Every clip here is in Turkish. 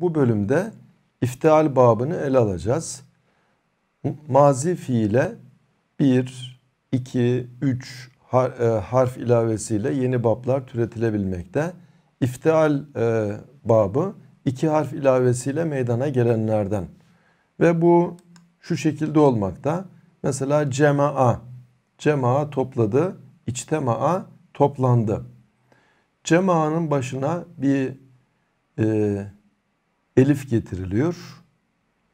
bu bölümde iftial babını ele alacağız. Mazi fiile 1, 2, 3 harf ilavesiyle yeni bablar türetilebilmekte. İftial e, babı iki harf ilavesiyle meydana gelenlerden. Ve bu şu şekilde olmakta. Mesela cemaa. Cemaa topladı. İçtemaa toplandı. Cema'nın başına bir e, elif getiriliyor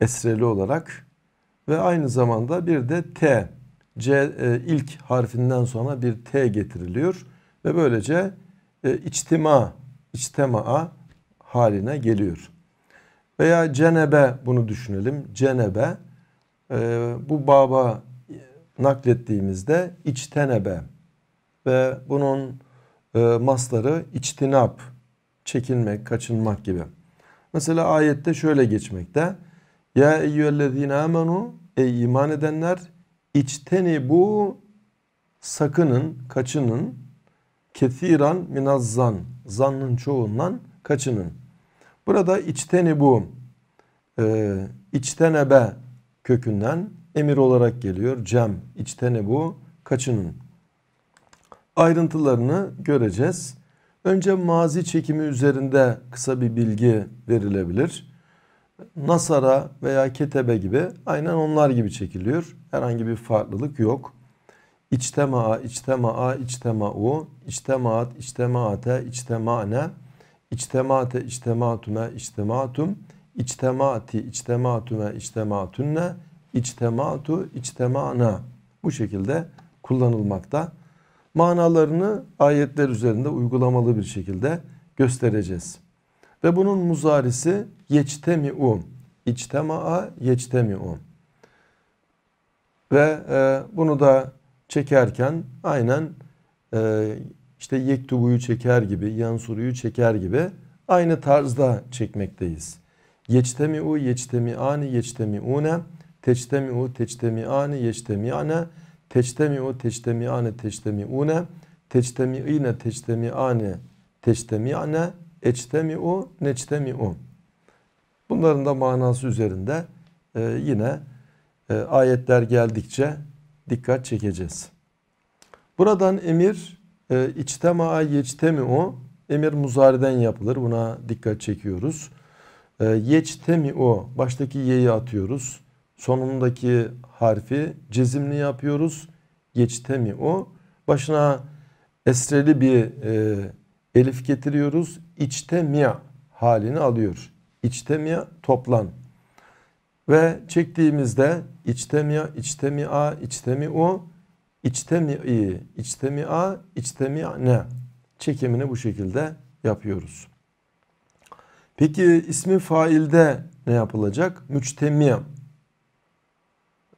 esreli olarak ve aynı zamanda bir de T C e, ilk harfinden sonra bir T getiriliyor ve böylece e, içtima içtemaa haline geliyor. Veya cenebe bunu düşünelim. Cenebe e, bu baba naklettiğimizde içtenebe ve bunun e, masları içtinap, çekinmek, kaçınmak gibi. Mesela ayette şöyle geçmekte. Ya eyyühellezine amenu ey iman edenler içteni bu sakının, kaçının kethiran minazzan zannın çoğundan kaçının. Burada içteni bu e, içtenebe kökünden emir olarak geliyor. Cem içteni bu kaçının. Ayrıntılarını göreceğiz. Önce mazi çekimi üzerinde kısa bir bilgi verilebilir. Nasara veya Ketebe gibi aynen onlar gibi çekiliyor. Herhangi bir farklılık yok. İçtema'a, içtema'a, içtema'u, içtemaat, içtemaate, içtema'ne, içtemaate, içtemaatume, içtemaatum, içtemati, içtemaatume, içtemaatunne, içtematu, içtema'na bu şekilde kullanılmakta manalarını ayetler üzerinde uygulamalı bir şekilde göstereceğiz. Ve bunun muzarisi yeçtemi'u. İçtema'a yeçtemi'u. Ve e, bunu da çekerken aynen e, işte yektubuyu çeker gibi, yansuruyu çeker gibi aynı tarzda çekmekteyiz. Yeçtemi'u, yeçtemi'ani, yeçtemi'une, teçtemi'u, teçtemi'ani, yeçtemi'ane, yeçtemi'ane Teçtemi'u teçtemi'ane teçtemi'une teçtemi'ine teçtemi'ane teçtemi'ane eçtemi'u neçtemi'u Bunların da manası üzerinde e, yine e, ayetler geldikçe dikkat çekeceğiz. Buradan emir e, içtema yeçtemi'u emir muzariden yapılır. Buna dikkat çekiyoruz. E, yeçtemi'u baştaki ye'yi atıyoruz sonundaki harfi cezimli yapıyoruz. Geçte mi o? Başına esreli bir e, elif getiriyoruz. İçte miya halini alıyor. İçte miya toplan. Ve çektiğimizde içte miya, içte mi'a, içte mi o, içte mi'i, içte mi'a, içte mi'ne çekimini bu şekilde yapıyoruz. Peki ismi failde ne yapılacak? Müçtemiya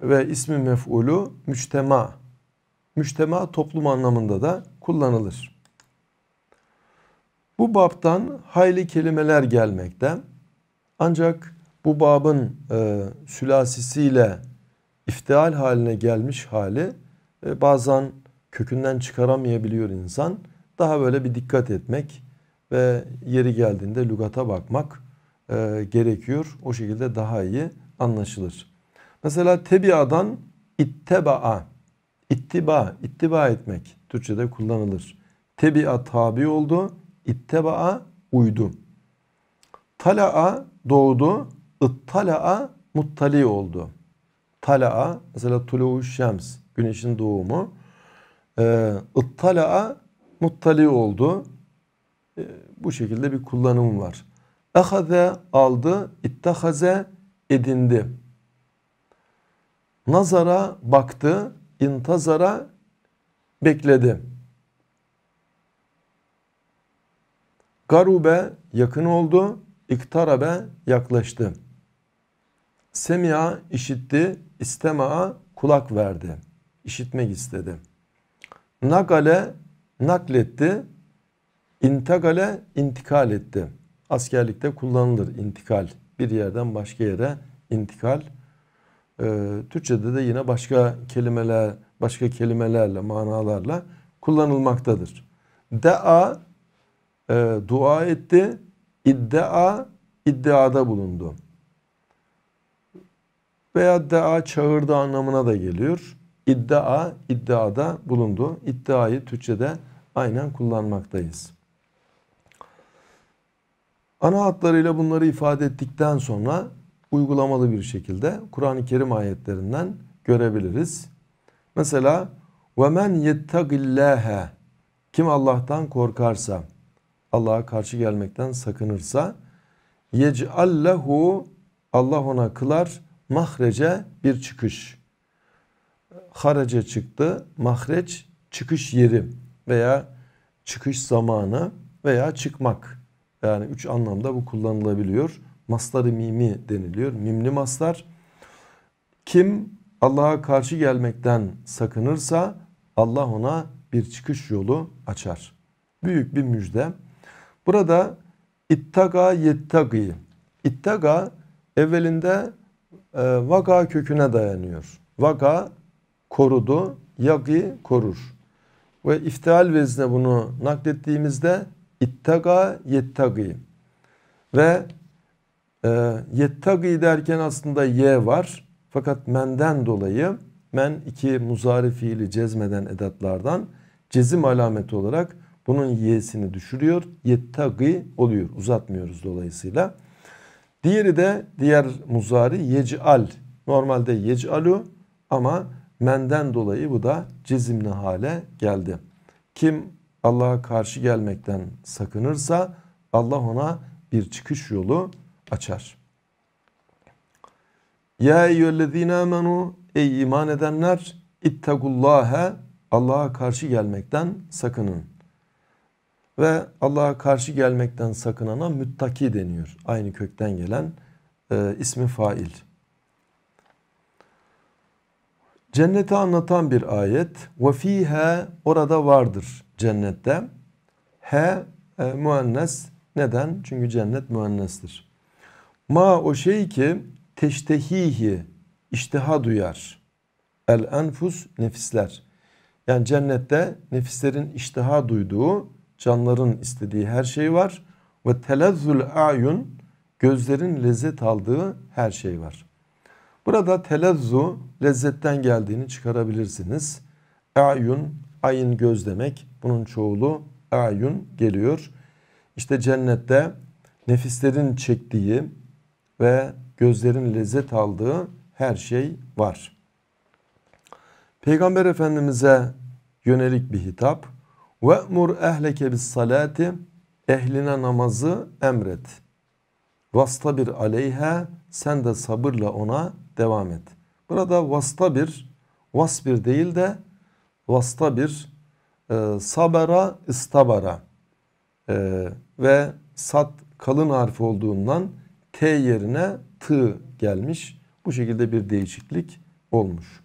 ve ismi mef'ulu müçtema. Müçtema toplum anlamında da kullanılır. Bu babtan hayli kelimeler gelmekte. Ancak bu babın e, sülasisiyle iftial haline gelmiş hali e, bazen kökünden çıkaramayabiliyor insan. Daha böyle bir dikkat etmek ve yeri geldiğinde lügata bakmak e, gerekiyor. O şekilde daha iyi anlaşılır. Mesela tebiadan itteba'a, ittiba, ittiba etmek Türkçe'de kullanılır. Tebia tabi oldu, itteba'a uydu. Tala'a doğdu, ittala'a muttali oldu. Tala'a mesela tulu'u şems, güneşin doğumu. Ee, ittala'a muttali oldu. Ee, bu şekilde bir kullanım var. Ehaze aldı, ittahaze edindi. Nazara baktı, intazara bekledi. Garube yakın oldu, iktarabe yaklaştı. Semia işitti, istemaa kulak verdi. İşitmek istedi. Nagale nakletti, integale intikal etti. Askerlikte kullanılır intikal. Bir yerden başka yere intikal ee, Türkçe'de de yine başka kelimeler, başka kelimelerle, manalarla kullanılmaktadır. Dea e, dua etti, iddia iddiada bulundu. Veya dea çağırdı anlamına da geliyor. İddia iddiada bulundu. İddiayı Türkçe'de aynen kullanmaktayız. Ana hatlarıyla bunları ifade ettikten sonra uygulamalı bir şekilde Kur'an-ı Kerim ayetlerinden görebiliriz. Mesela وَمَنْ يَتَّقِ اللّٰهَ Kim Allah'tan korkarsa, Allah'a karşı gelmekten sakınırsa يَجْعَلْ لَهُ Allah ona kılar mahrece bir çıkış. Harece çıktı, mahreç çıkış yeri veya çıkış zamanı veya çıkmak. Yani üç anlamda bu kullanılabiliyor. Masları mimi deniliyor. Mimli maslar. Kim Allah'a karşı gelmekten sakınırsa Allah ona bir çıkış yolu açar. Büyük bir müjde. Burada ittaga yettagi. İttaga evvelinde e, vaga köküne dayanıyor. Vaka korudu, yagi korur. Ve iftial vezne bunu naklettiğimizde ittaga yettagi. Ve ee, yettagi derken aslında ye var. Fakat menden dolayı men iki muzari fiili cezmeden edatlardan cezim alameti olarak bunun y'sini düşürüyor. Yettagi oluyor. Uzatmıyoruz dolayısıyla. Diğeri de diğer muzari yec'al. Normalde yec'alu ama menden dolayı bu da cezimli hale geldi. Kim Allah'a karşı gelmekten sakınırsa Allah ona bir çıkış yolu açar. Ya eyyühellezine amenu ey iman edenler ittagullâhe Allah'a karşı gelmekten sakının. Ve Allah'a karşı gelmekten sakınana müttaki deniyor. Aynı kökten gelen e, ismi fail. Cenneti anlatan bir ayet. Ve fiha orada vardır cennette. He e, müennes. Neden? Çünkü cennet müennestir. Ma o şey ki teştehihi iştiha duyar. El enfus nefisler. Yani cennette nefislerin iştiha duyduğu, canların istediği her şey var. Ve telezzül ayun gözlerin lezzet aldığı her şey var. Burada telezzu lezzetten geldiğini çıkarabilirsiniz. Ayun, ayın göz demek. Bunun çoğulu ayun geliyor. İşte cennette nefislerin çektiği, ve gözlerin lezzet aldığı her şey var. Peygamber Efendimiz'e yönelik bir hitap. Ve'mur ehleke bis salati ehline namazı emret. Vasta bir aleyhe sen de sabırla ona devam et. Burada vasta bir vasbir değil de vasta bir e, sabara istabara e, ve sat kalın harfi olduğundan T yerine T gelmiş. Bu şekilde bir değişiklik olmuş.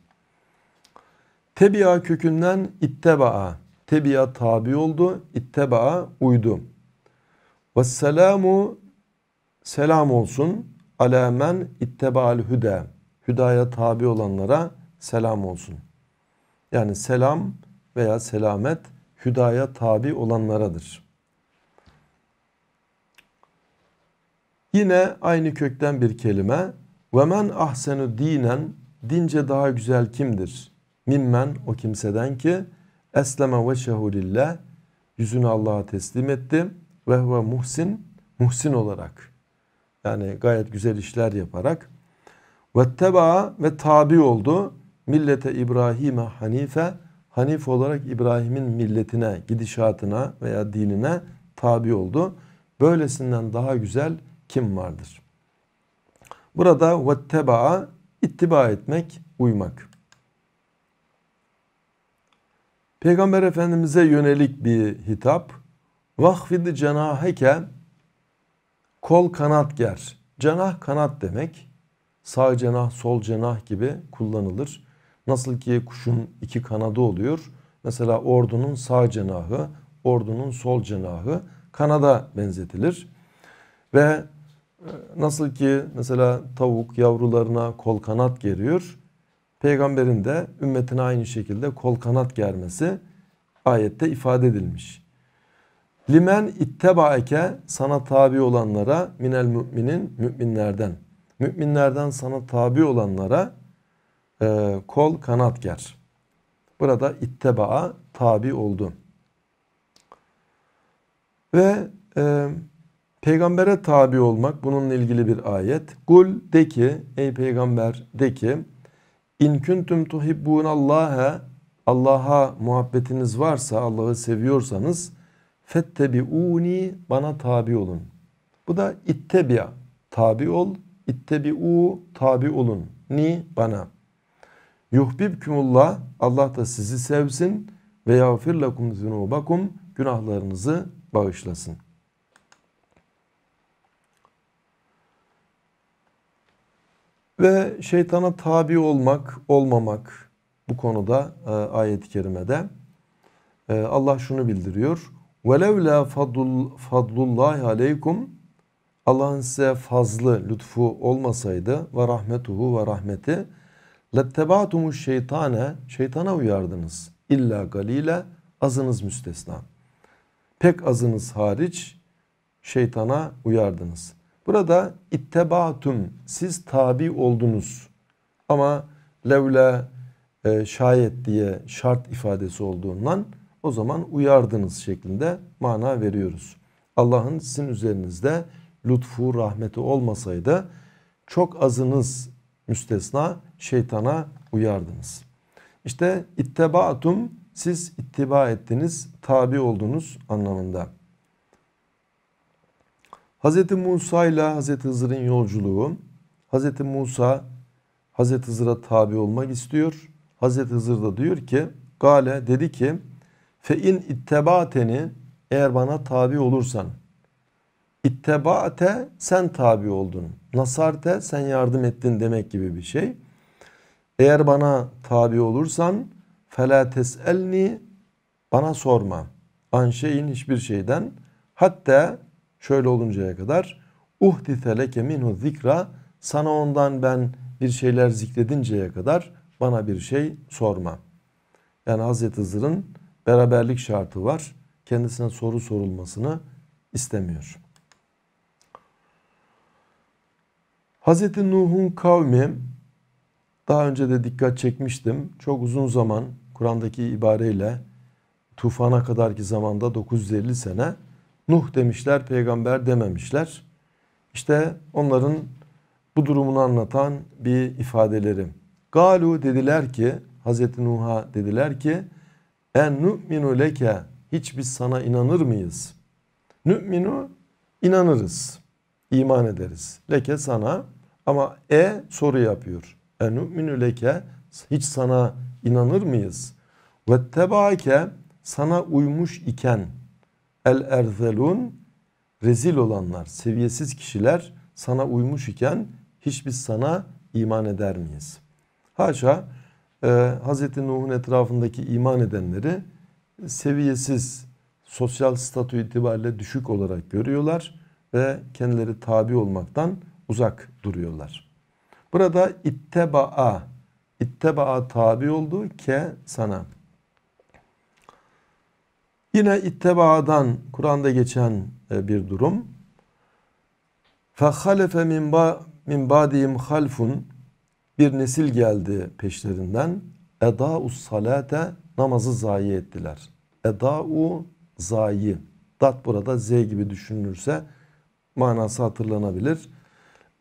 Tebia kökünden ittebaa. Tebia tabi oldu, ittebaa uydu. Ve selam olsun ala men ittebaal hüda. Hüdaya tabi olanlara selam olsun. Yani selam veya selamet hüdaya tabi olanlaradır. Yine aynı kökten bir kelime. Ve men ahsenu dinen dince daha güzel kimdir? Mimmen o kimseden ki esleme ve şehulillah yüzünü Allah'a teslim etti ve huve muhsin muhsin olarak yani gayet güzel işler yaparak ve teba ve tabi oldu millete İbrahim'e hanife hanif olarak İbrahim'in milletine gidişatına veya dinine tabi oldu. Böylesinden daha güzel kim vardır? Burada vetteba'a ittiba etmek, uymak. Peygamber Efendimiz'e yönelik bir hitap. Vahfid cenaheke kol kanat ger. Cenah kanat demek. Sağ cenah, sol cenah gibi kullanılır. Nasıl ki kuşun iki kanadı oluyor. Mesela ordunun sağ cenahı, ordunun sol cenahı kanada benzetilir. Ve Nasıl ki mesela tavuk yavrularına kol kanat geriyor. Peygamberin de ümmetine aynı şekilde kol kanat germesi ayette ifade edilmiş. Limen ittebaeke sana tabi olanlara minel müminin müminlerden. Müminlerden sana tabi olanlara e, kol kanat ger. Burada itteba'a tabi oldu. Ve e, Peygambere tabi olmak bununla ilgili bir ayet. Kul de ki ey peygamber de ki in kuntum tuhibbunallaha Allah'a Allah'a muhabbetiniz varsa Allah'ı seviyorsanız fettebiuni bana tabi olun. Bu da ittebiya tabi ol, ittebi'u tabi olun. Ni bana. Yuhbibkumullah Allah da sizi sevsin ve yağfir lekum zunubakum günahlarınızı bağışlasın. Ve şeytana tabi olmak, olmamak bu konuda e, ayet-i kerimede e, Allah şunu bildiriyor. وَلَوْ لَا فَضْلُ اللّٰهِ عَلَيْكُمْ Allah'ın size fazlı, lütfu olmasaydı ve rahmetuhu ve rahmeti لَتَّبَعْتُمُ şeytane Şeytana uyardınız. İlla galile azınız müstesna. Pek azınız hariç şeytana uyardınız. Burada ittebatum siz tabi oldunuz ama levle e, şayet diye şart ifadesi olduğundan o zaman uyardınız şeklinde mana veriyoruz. Allah'ın sizin üzerinizde lütfu rahmeti olmasaydı çok azınız müstesna şeytana uyardınız. İşte ittebatum siz ittiba ettiniz, tabi oldunuz anlamında. Hz. Musa ile Hz. Hızır'ın yolculuğu. Hz. Musa Hz. Hızır'a tabi olmak istiyor. Hz. Hızır da diyor ki Gale dedi ki fe in ittebateni eğer bana tabi olursan ittebate sen tabi oldun. Nasarte sen yardım ettin demek gibi bir şey. Eğer bana tabi olursan fela teselni bana sorma. An şeyin hiçbir şeyden hatta şöyle oluncaya kadar uhdise leke minhu zikra sana ondan ben bir şeyler zikredinceye kadar bana bir şey sorma. Yani Hazreti Hızır'ın beraberlik şartı var. Kendisine soru sorulmasını istemiyor. Hazreti Nuh'un kavmi daha önce de dikkat çekmiştim. Çok uzun zaman Kur'an'daki ibareyle tufana kadarki zamanda 950 sene Nuh demişler, peygamber dememişler. İşte onların bu durumunu anlatan bir ifadeleri. Galu dediler ki Hazreti Nuh'a dediler ki en nu'minu leke hiç biz sana inanır mıyız? Nu'minu inanırız. iman ederiz. Leke sana ama e soru yapıyor. En nu'minu leke hiç sana inanır mıyız? Ve tebaake sana uymuş iken El erzelun rezil olanlar, seviyesiz kişiler sana uymuş iken hiç biz sana iman eder miyiz? Haşa e, Hz. Nuh'un etrafındaki iman edenleri seviyesiz sosyal statü itibariyle düşük olarak görüyorlar ve kendileri tabi olmaktan uzak duruyorlar. Burada itteba'a, itteba'a tabi oldu ke sana. Yine ittibaadan Kur'an'da geçen e, bir durum. فَخَلَفَ min badihim halfun bir nesil geldi peşlerinden. Eda'u salate namazı zayi ettiler. Eda'u zayi. Dat burada z gibi düşünülürse manası hatırlanabilir.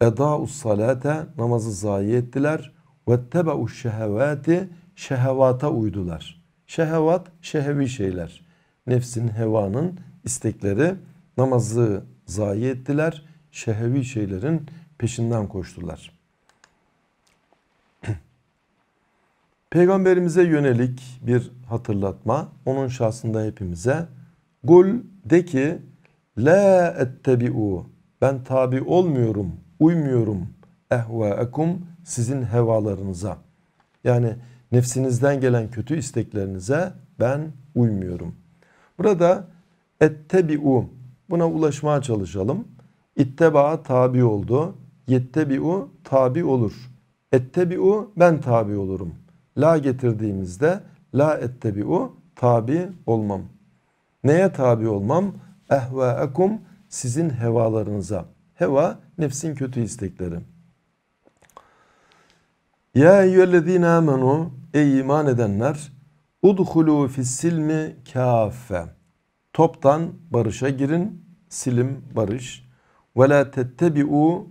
Eda'u salate namazı zayi ettiler. Vettebe'u şehevati şehevata uydular. Şehevat şehevi şeyler nefsin, hevanın istekleri namazı zayi ettiler. Şehevi şeylerin peşinden koştular. Peygamberimize yönelik bir hatırlatma. Onun şahsında hepimize. Gul de ki La ettebi'u Ben tabi olmuyorum, uymuyorum ehvaekum sizin hevalarınıza. Yani nefsinizden gelen kötü isteklerinize ben uymuyorum. Burada ettebi'u buna ulaşmaya çalışalım. İtteba tabi oldu. Yettebi'u tabi olur. Ettebi'u ben tabi olurum. La getirdiğimizde la ettebi'u tabi olmam. Neye tabi olmam? Ehvaekum sizin hevalarınıza. Heva nefsin kötü istekleri. Ya eyyühellezine amenu ey iman edenler Udhulu fissilmi kâfe. Toptan barışa girin. Silim barış. Ve la tettebi'u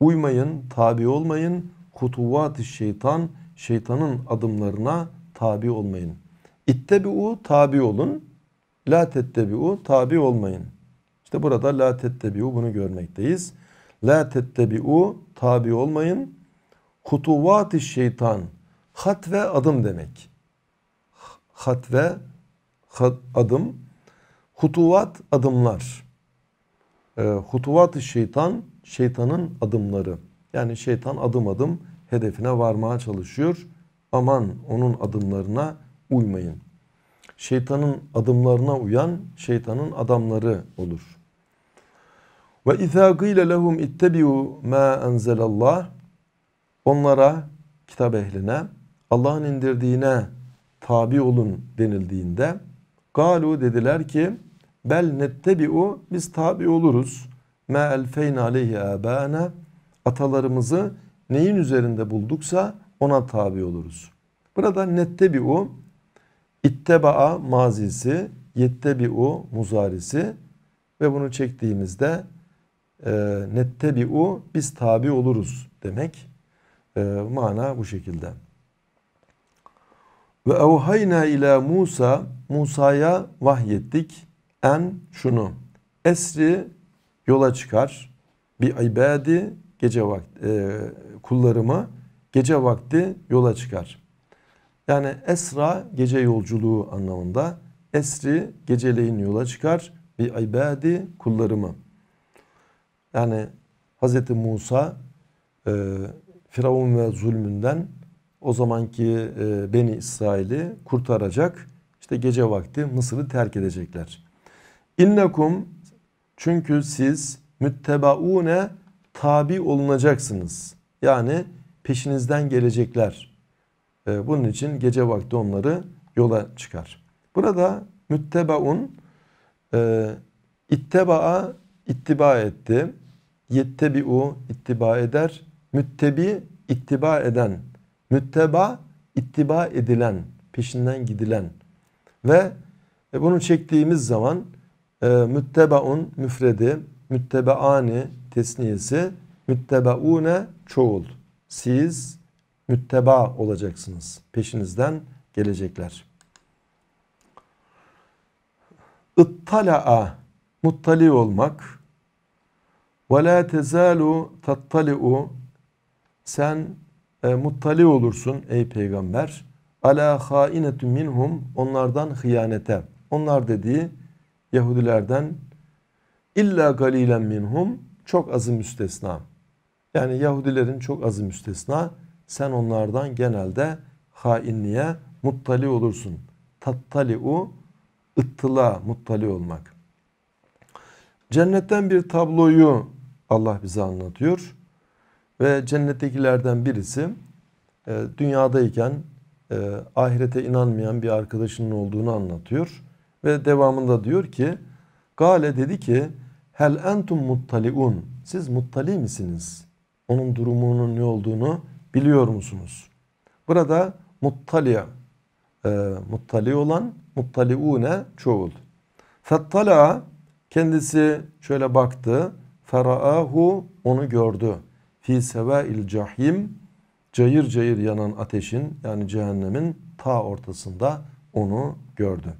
uymayın, tabi olmayın. Hutuvat-ı şeytan, şeytanın adımlarına tabi olmayın. İttebi'u tabi olun. La tettebi'u tabi olmayın. İşte burada la tettebi'u bunu görmekteyiz. La tettebi'u tabi olmayın. Hutuvat-ı şeytan hat ve adım demek hatve hat, adım, hutuvat adımlar. E, hutuvat-ı şeytan, şeytanın adımları. Yani şeytan adım adım hedefine varmaya çalışıyor. Aman onun adımlarına uymayın. Şeytanın adımlarına uyan şeytanın adamları olur. Ve izâ gîle lehum ittebiû mâ enzelallah Onlara, kitap ehline, Allah'ın indirdiğine tabi olun denildiğinde galu dediler ki bel nettebi'u biz tabi oluruz. Ma elfeyne aleyhi abana atalarımızı neyin üzerinde bulduksa ona tabi oluruz. Burada nettebi'u itteba'a mazisi, yettebi'u muzarisi ve bunu çektiğimizde e, nettebi'u biz tabi oluruz demek. E, mana bu şekilde. Ve evhayna ila Musa, Musa'ya vahyettik en şunu. Esri yola çıkar. Bir ibadi gece vakti e, kullarımı gece vakti yola çıkar. Yani esra gece yolculuğu anlamında. Esri geceleyin yola çıkar. Bir ibadi kullarımı. Yani Hz. Musa e, Firavun ve zulmünden o zamanki e, Beni İsrail'i kurtaracak. İşte gece vakti Mısır'ı terk edecekler. İnnekum çünkü siz müttebaune tabi olunacaksınız. Yani peşinizden gelecekler. E, bunun için gece vakti onları yola çıkar. Burada müttebaun e, itteba'a ittiba etti. Yettebi'u ittiba eder. Müttebi ittiba eden Mütteba, ittiba edilen, peşinden gidilen ve e, bunu çektiğimiz zaman e, müttebaun müfredi, müttebaani tesniyesi, müttebaune çoğul. Siz mütteba olacaksınız. Peşinizden gelecekler. Ittala'a muttali olmak ve la tezalu tattali'u sen e, muttali olursun ey peygamber. Ala hainetun minhum onlardan hıyanete. Onlar dediği Yahudilerden illa galilen minhum çok azı müstesna. Yani Yahudilerin çok azı müstesna. Sen onlardan genelde hainliğe muttali olursun. Tattali'u ıttıla muttali olmak. Cennetten bir tabloyu Allah bize anlatıyor. Ve cennettekilerden birisi e, dünyadayken e, ahirete inanmayan bir arkadaşının olduğunu anlatıyor. Ve devamında diyor ki Gale dedi ki Hel entum muttaliun siz muttali misiniz? Onun durumunun ne olduğunu biliyor musunuz? Burada muttaliya e, muttali olan muttaliune çoğul. Fettala kendisi şöyle baktı. Feraahu onu gördü fi sevail cahim cayır cayır yanan ateşin yani cehennemin ta ortasında onu gördü.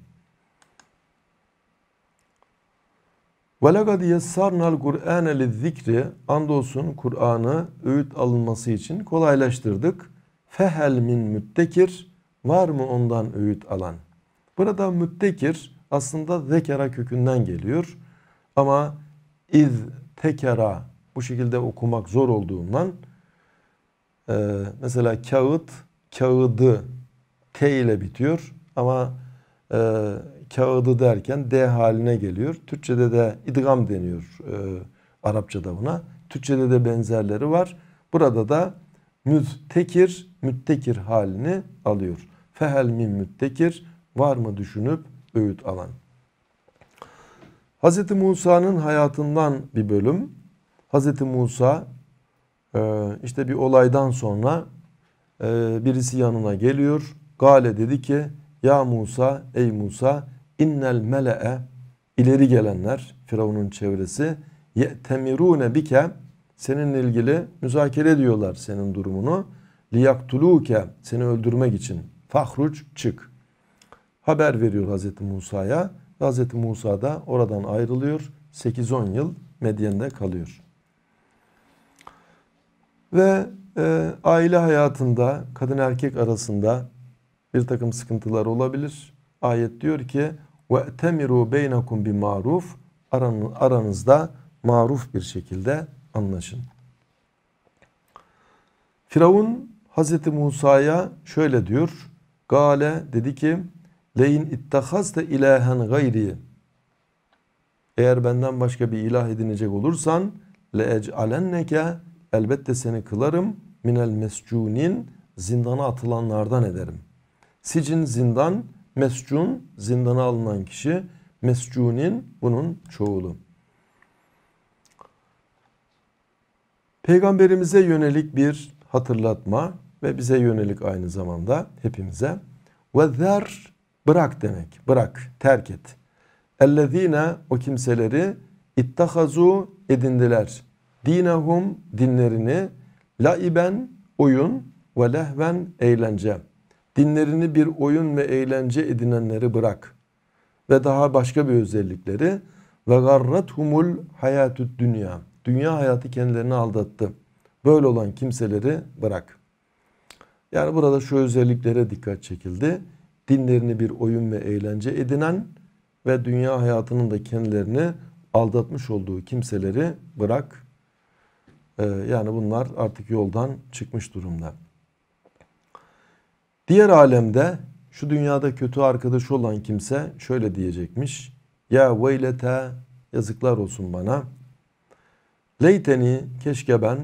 وَلَقَدْ يَسَّرْنَا الْقُرْآنَ لِذِّكْرِ Andolsun Kur'an'ı öğüt alınması için kolaylaştırdık. فَهَلْ min müttekir Var mı ondan öğüt alan? Burada müttekir aslında zekera kökünden geliyor. Ama iz tekera bu şekilde okumak zor olduğundan e, mesela kağıt kağıdı T ile bitiyor ama e, kağıdı derken D haline geliyor. Türkçede de idgam deniyor e, Arapçada buna. Türkçede de benzerleri var. Burada da müttekir, müttekir halini alıyor. Fehel min müttekir, var mı düşünüp öğüt alan. Hz. Musa'nın hayatından bir bölüm. Hazreti Musa e, işte bir olaydan sonra e, birisi yanına geliyor. Gale dedi ki ya Musa ey Musa innel mele'e ileri gelenler Firavun'un çevresi ye'temirune bike seninle ilgili müzakere ediyorlar senin durumunu. Liyaktuluke seni öldürmek için fahruç çık. Haber veriyor Hazreti Musa'ya. Hazreti Musa da oradan ayrılıyor. 8-10 yıl Medyen'de kalıyor. Ve e, aile hayatında kadın erkek arasında bir takım sıkıntılar olabilir. Ayet diyor ki Temiru وَاَتَمِرُوا بَيْنَكُمْ بِمَعْرُوفٍ Aranızda maruf bir şekilde anlaşın. Firavun Hazreti Musa'ya şöyle diyor. Gale dedi ki leyin ittahazte ilahen gayri eğer benden başka bir ilah edinecek olursan le ecalenneke Elbette seni kılarım minel mescunin zindana atılanlardan ederim. Sicin zindan, mescun zindana alınan kişi, mescunin bunun çoğulu. Peygamberimize yönelik bir hatırlatma ve bize yönelik aynı zamanda hepimize. Vezzer bırak demek. Bırak, terk et. Ellezine o kimseleri ittahazu edindiler dinahum dinlerini laiben oyun ve lehven eğlence. Dinlerini bir oyun ve eğlence edinenleri bırak. Ve daha başka bir özellikleri ve garrathumul hayatü dünya. Dünya hayatı kendilerini aldattı. Böyle olan kimseleri bırak. Yani burada şu özelliklere dikkat çekildi. Dinlerini bir oyun ve eğlence edinen ve dünya hayatının da kendilerini aldatmış olduğu kimseleri bırak ee, yani bunlar artık yoldan çıkmış durumda. Diğer alemde şu dünyada kötü arkadaşı olan kimse şöyle diyecekmiş. Ya veylete yazıklar olsun bana. Leyteni keşke ben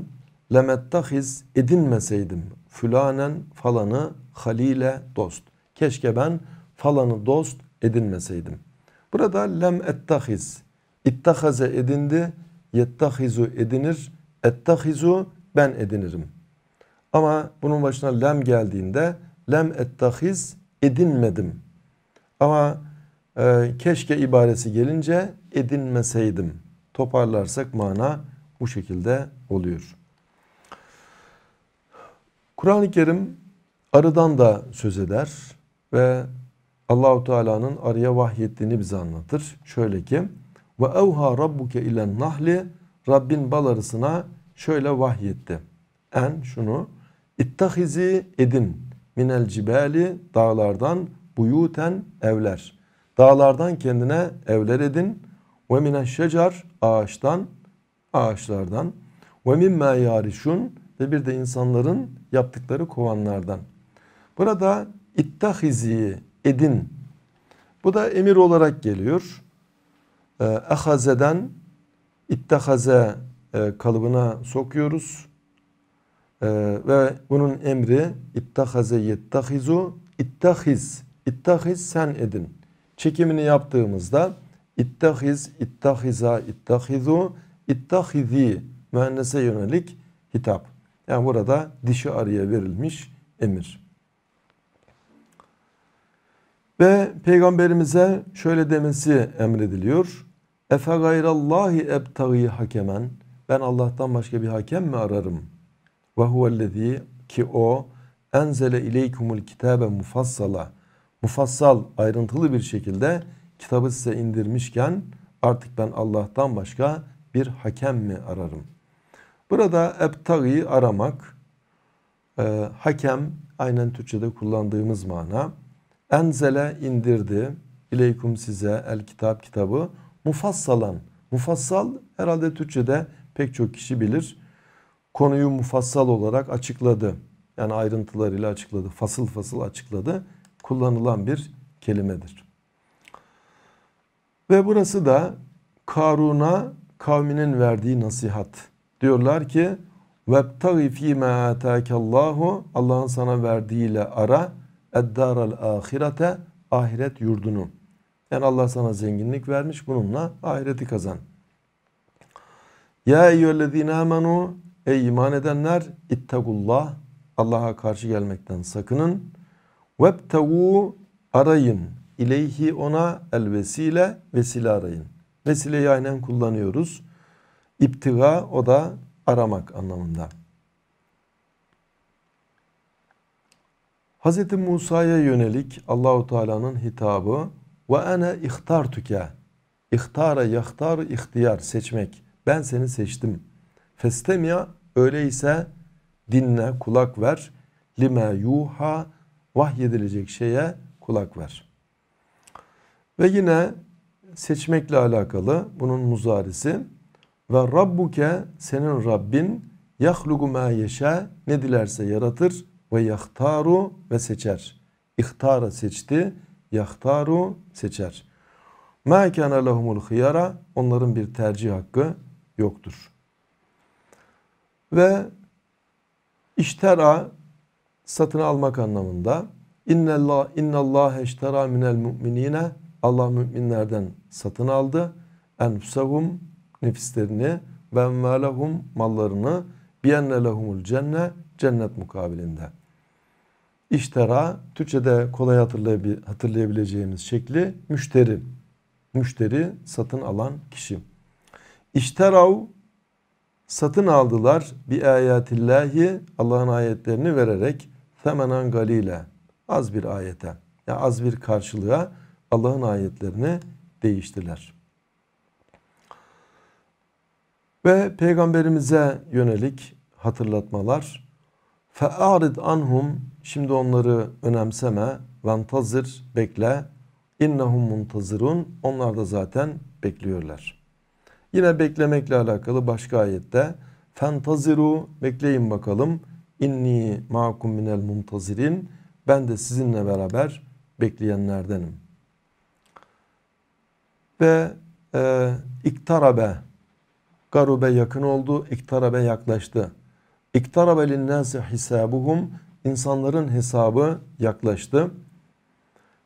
lemettahiz edinmeseydim fülanen falanı halile dost. Keşke ben falanı dost edinmeseydim. Burada lem ettahiz. İttahaze edindi, yettahizu edinir. Ettehizu ben edinirim. Ama bunun başına lem geldiğinde lem ettehiz edinmedim. Ama e, keşke ibaresi gelince edinmeseydim. Toparlarsak mana bu şekilde oluyor. Kur'an-ı Kerim arıdan da söz eder ve Allahu Teala'nın arıya vahyettiğini bize anlatır. Şöyle ki ve evha rabbuke ilen nahli Rabbin bal arısına şöyle vahyetti. En şunu ittahizi edin minel cibali dağlardan buyuten evler. Dağlardan kendine evler edin. Ve minel şecar ağaçtan ağaçlardan. Ve mimme yarişun ve bir de insanların yaptıkları kovanlardan. Burada ittahizi edin. Bu da emir olarak geliyor. Ee, Ehazeden ittahaze e, kalıbına sokuyoruz. E, ve bunun emri ittahaze yettahizu ittahiz ittahiz sen edin. Çekimini yaptığımızda ittahiz ittahiza ittahizu ittahizi müennese yönelik hitap. Yani burada dişi arıya verilmiş emir. Ve peygamberimize şöyle demesi emrediliyor. Efe gayrallahi ebtagi hakemen ben Allah'tan başka bir hakem mi ararım? Ve huvellezî ki o enzele ileykumul kitabe mufassala mufassal ayrıntılı bir şekilde kitabı size indirmişken artık ben Allah'tan başka bir hakem mi ararım? Burada ebtagi aramak e, hakem aynen Türkçe'de kullandığımız mana enzele indirdi ileykum size el kitap kitabı mufassalan mufassal herhalde Türkçe'de pek çok kişi bilir. Konuyu mufassal olarak açıkladı. Yani ayrıntılarıyla açıkladı. Fasıl fasıl açıkladı. Kullanılan bir kelimedir. Ve burası da Karun'a kavminin verdiği nasihat. Diyorlar ki وَبْتَغِ ف۪ي مَا آتَاكَ Allah'ın sana verdiğiyle ara اَدَّارَ الْآخِرَةَ Ahiret yurdunu. Yani Allah sana zenginlik vermiş bununla ahireti kazan. Ya eyyühellezine amenu ey iman edenler ittakullah Allah'a karşı gelmekten sakının. Vebtegu arayın. İleyhi ona el vesile vesile arayın. Vesileyi aynen kullanıyoruz. İptiga o da aramak anlamında. Hz. Musa'ya yönelik Allahu Teala'nın hitabı ve ene ihtartuke. İhtara yahtar ihtiyar seçmek. Ben seni seçtim. Festemia öyleyse dinle, kulak ver. Lime yuha vahyedilecek şeye kulak ver. Ve yine seçmekle alakalı bunun muzarisi ve rabbuke senin Rabbin yahlugu ma yeşe ne dilerse yaratır ve yahtaru ve seçer. İhtara seçti, yahtaru seçer. Ma kana lahumul hıyara onların bir tercih hakkı yoktur. Ve iştera satın almak anlamında innallah innallah iştera minel mu'minine Allah müminlerden satın aldı enfusahum nefislerini ve envalehum mallarını biyenne lehumul cenne cennet mukabilinde. İştera Türkçe'de kolay hatırlayabileceğimiz şekli müşteri. Müşteri satın alan kişi. İşterav satın aldılar bi ayatillahi Allah'ın ayetlerini vererek temenen galile az bir ayete ya yani az bir karşılığa Allah'ın ayetlerini değiştiler. Ve peygamberimize yönelik hatırlatmalar fe'arid anhum şimdi onları önemseme vantazir bekle innahum muntazirun onlar da zaten bekliyorlar. Yine beklemekle alakalı başka ayette fentaziru bekleyin bakalım inni makum minel muntazirin ben de sizinle beraber bekleyenlerdenim. Ve e, iktarabe garube yakın oldu, iktarabe yaklaştı. İktarabe linnâsi hisabuhum insanların hesabı yaklaştı.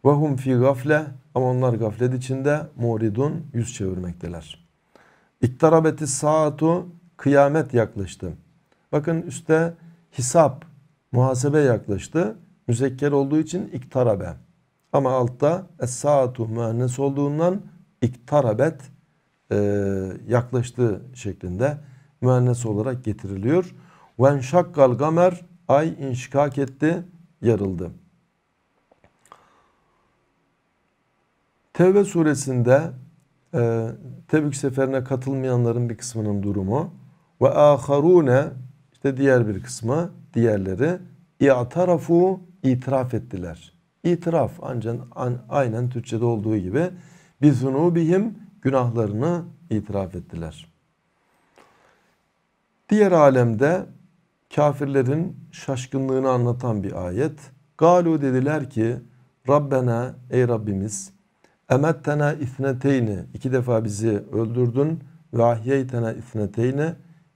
Ve hum fi gafle ama onlar gaflet içinde muridun yüz çevirmekteler. İktarabeti saatu kıyamet yaklaştı. Bakın üstte hisap, muhasebe yaklaştı. Müzekker olduğu için iktarabe. Ama altta es saatu mühennes olduğundan iktarabet e, yaklaştı şeklinde mühennes olarak getiriliyor. Ven şakkal gamer ay inşikak etti, yarıldı. Tevbe suresinde e, Tebük seferine katılmayanların bir kısmının durumu ve aharune işte diğer bir kısmı diğerleri i'tarafu itiraf ettiler. İtiraf ancak an, aynen Türkçede olduğu gibi bir zunubihim günahlarını itiraf ettiler. Diğer alemde kafirlerin şaşkınlığını anlatan bir ayet. Galu dediler ki Rabbena ey Rabbimiz Emettena ifneteyni iki defa bizi öldürdün. Ve ahyeytena ifneteyni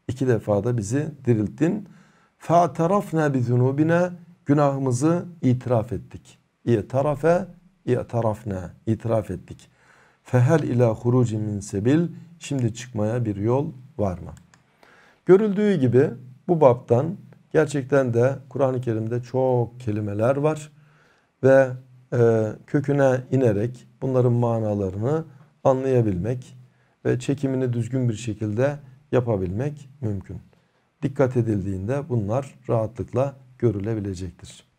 iki defa da bizi dirilttin. Fa Fa'tarafna bi zunubina günahımızı itiraf ettik. İtarafe itarafna itiraf ettik. Fehel ila hurucin min sebil şimdi çıkmaya bir yol var mı? Görüldüğü gibi bu baptan gerçekten de Kur'an-ı Kerim'de çok kelimeler var ve e, köküne inerek bunların manalarını anlayabilmek ve çekimini düzgün bir şekilde yapabilmek mümkün. Dikkat edildiğinde bunlar rahatlıkla görülebilecektir.